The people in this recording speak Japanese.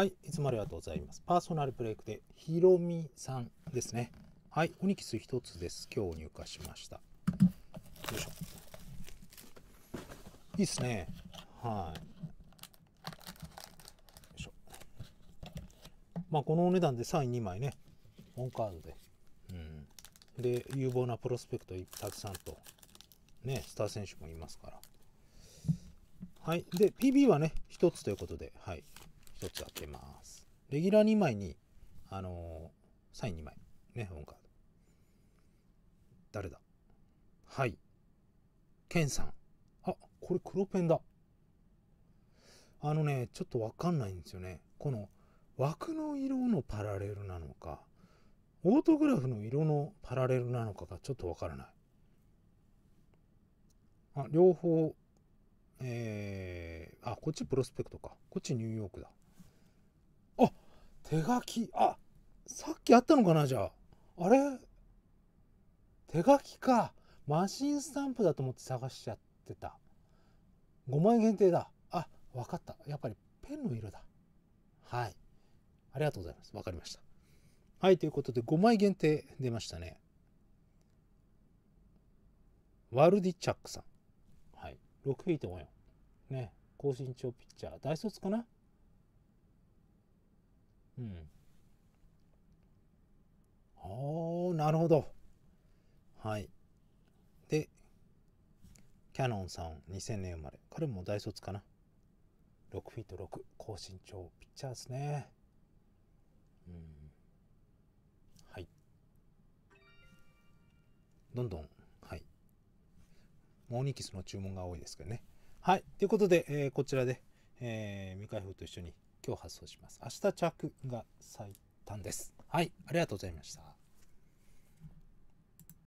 はい、いつもありがとうございます。パーソナルブレイクで、ひろみさんですね。はい、オニキス1つです。今日入荷しました。よいしょ。いいっすね。はい。よいしょ。まあ、このお値段でサイン2枚ね、オンカードで。うん。で、有望なプロスペクトたくさんと、ね、スター選手もいますから。はい。で、PB はね、1つということで、はい。1つ開けます。レギュラー2枚に、あのー、サイン2枚。ね、本カード。誰だはい。ケンさん。あ、これ黒ペンだ。あのね、ちょっとわかんないんですよね。この枠の色のパラレルなのか、オートグラフの色のパラレルなのかがちょっとわからない。あ、両方、えー、あ、こっちプロスペクトか。こっちニューヨークだ。手書きあさっきあったのかなじゃああれ手書きかマシンスタンプだと思って探しちゃってた5枚限定だあ分かったやっぱりペンの色だはいありがとうございます分かりましたはいということで5枚限定出ましたねワルディチャックさんはい6フィート4ね高身長ピッチャー大卒かなうん。なるほど。はい。で、キャノンさん、2000年生まれ。彼も大卒かな。6フィート6、高身長、ピッチャーですね。うん。はい。どんどん、はい。モーニキスの注文が多いですけどね。はい。ということで、えー、こちらで、えー、未開封と一緒に今日発送します。明日着が最短です。はい、ありがとうございました。